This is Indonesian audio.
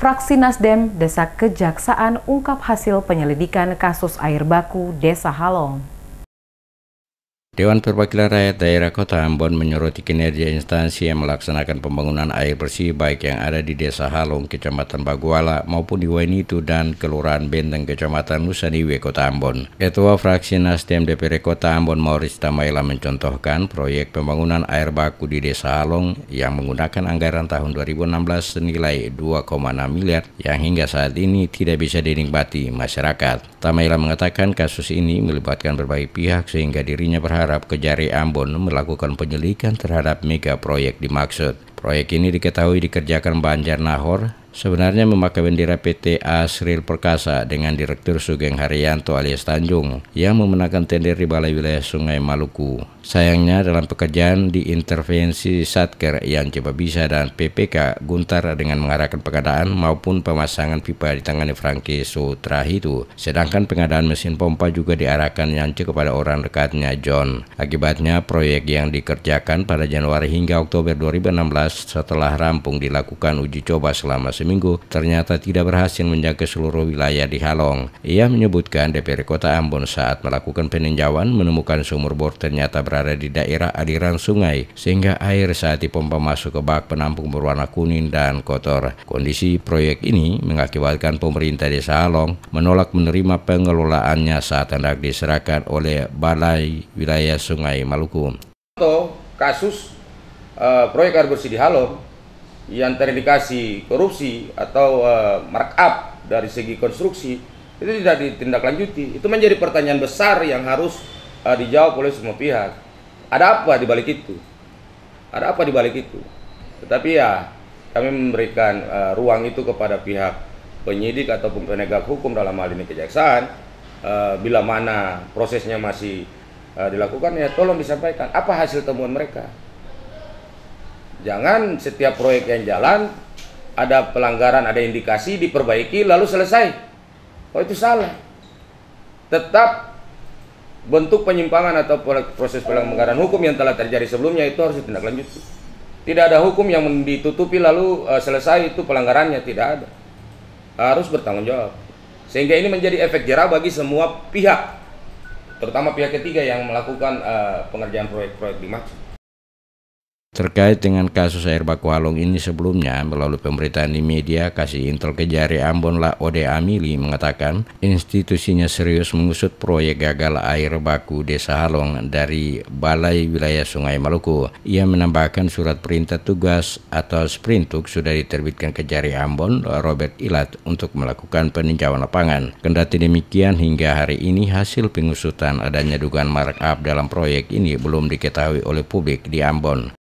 Fraksi Nasdem desak kejaksaan ungkap hasil penyelidikan kasus air baku Desa Halong. Dewan Perwakilan Rakyat Daerah Kota Ambon menyoroti kinerja instansi yang melaksanakan pembangunan air bersih baik yang ada di Desa Halong, Kecamatan Baguala maupun di Wainitu dan Kelurahan Benteng, Kecamatan Nusa Kota Ambon. Ketua Fraksi Nasdem DPR Kota Ambon Mauris Tamaila mencontohkan proyek pembangunan air baku di Desa Halong yang menggunakan anggaran tahun 2016 senilai 2,6 miliar yang hingga saat ini tidak bisa dinikmati masyarakat. Tamaila mengatakan kasus ini melibatkan berbagai pihak sehingga dirinya berharap berharap Kejari Ambon melakukan penyelidikan terhadap mega proyek dimaksud. Proyek ini diketahui dikerjakan Banjar Nahor Sebenarnya memakai bendera PT Asril Perkasa dengan Direktur Sugeng Haryanto alias Tanjung yang memenangkan tender di Balai Wilayah Sungai Maluku. Sayangnya dalam pekerjaan diintervensi Satker yang coba bisa dan PPK Guntar dengan mengarahkan pengadaan maupun pemasangan pipa di tangan Franky Sutra itu. Sedangkan pengadaan mesin pompa juga diarahkan Yance kepada orang dekatnya John. Akibatnya proyek yang dikerjakan pada Januari hingga Oktober 2016 setelah rampung dilakukan uji coba selama seminggu ternyata tidak berhasil menjaga seluruh wilayah di Halong. Ia menyebutkan DPR Kota Ambon saat melakukan peninjauan menemukan sumur bor ternyata berada di daerah aliran sungai sehingga air saat dipompa masuk ke bak penampung berwarna kuning dan kotor. Kondisi proyek ini mengakibatkan pemerintah Desa Halong menolak menerima pengelolaannya saat hendak diserahkan oleh Balai Wilayah Sungai Maluku. Kasus uh, proyek air bersih di Halong yang terindikasi korupsi atau uh, eh, markup dari segi konstruksi itu tidak ditindaklanjuti. Itu menjadi pertanyaan besar yang harus uh, dijawab oleh semua pihak. Ada apa di balik itu? Ada apa di balik itu? Tetapi ya kami memberikan uh, ruang itu kepada pihak penyidik ataupun penegak hukum dalam hal ini kejaksaan uh, bila mana prosesnya masih uh, dilakukan ya tolong disampaikan apa hasil temuan mereka. Jangan setiap proyek yang jalan ada pelanggaran, ada indikasi diperbaiki lalu selesai. Oh itu salah. Tetap bentuk penyimpangan atau proses pelanggaran hukum yang telah terjadi sebelumnya itu harus ditindaklanjuti. Tidak ada hukum yang ditutupi lalu uh, selesai itu pelanggarannya tidak ada. Harus bertanggung jawab. Sehingga ini menjadi efek jerah bagi semua pihak, terutama pihak ketiga yang melakukan uh, pengerjaan proyek-proyek dimaksud. Terkait dengan kasus air baku Halong ini sebelumnya, melalui pemberitaan di media, Kasih Intel Kejari Ambon La Ode Amili mengatakan institusinya serius mengusut proyek gagal air baku Desa Halong dari Balai Wilayah Sungai Maluku. Ia menambahkan surat perintah tugas atau sprintuk sudah diterbitkan Kejari Ambon Robert Ilat untuk melakukan peninjauan lapangan. Kendati demikian, hingga hari ini hasil pengusutan adanya dugaan markup dalam proyek ini belum diketahui oleh publik di Ambon.